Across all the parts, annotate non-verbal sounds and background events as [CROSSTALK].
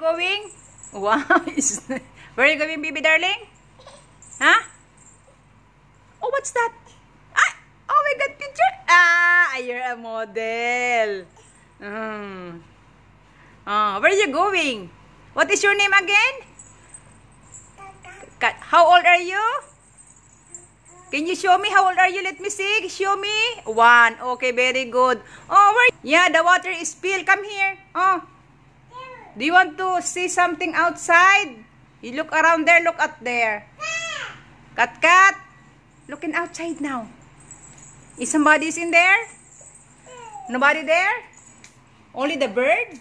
going? Why? [LAUGHS] Where are you going, baby darling? Huh? Oh, what's that? Ah! Oh my God, picture! Ah, you're a model. Mm. Oh, where are you going? What is your name again? How old are you? Can you show me how old are you? Let me see. Show me. One. Okay, very good. Oh, where? Yeah, the water is spilled. Come here. Oh. Do you want to see something outside? You look around there, look at there. Cat cat, looking outside now. Is somebody in there? Nobody there? Only the bird?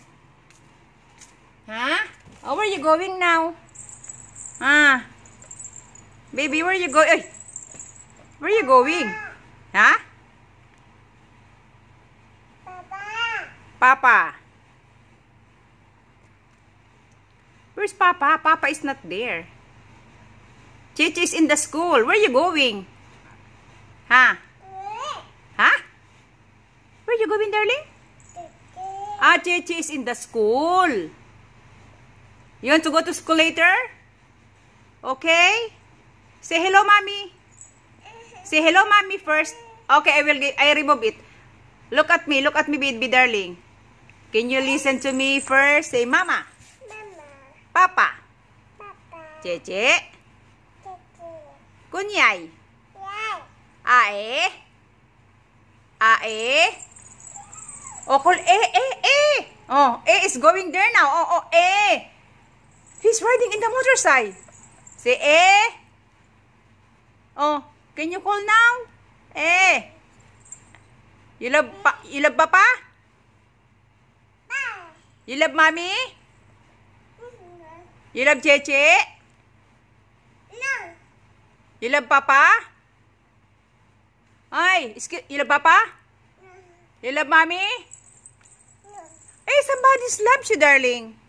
Huh? Oh, where are you going now? Ah. Baby, where are you going? Eh, where are you going? Huh? Papa. Papa. Where's Papa? Papa is not there. Chichi is in the school. Where are you going? Ha? Ha? Where are you going, darling? Ah, Chichi is in the school. You want to go to school later? Okay? Say hello, Mommy. Say hello, Mommy first. Okay, I will I remove it. Look at me. Look at me, baby darling. Can you listen to me first? Say, Mama. Cece? Kunyay? Ae? Ae? Oh, call E, E, E. Oh, E is going there now. Oh, oh, E. He's riding in the motorcycle. Say A，Oh, e. can you call now? A，You e. love, pa you love Papa? You love Mommy? Mm-hmm. You love Cheche? You love Papa? Ay, excuse, you love Papa? You love Mommy? Hey, somebody's love you, darling.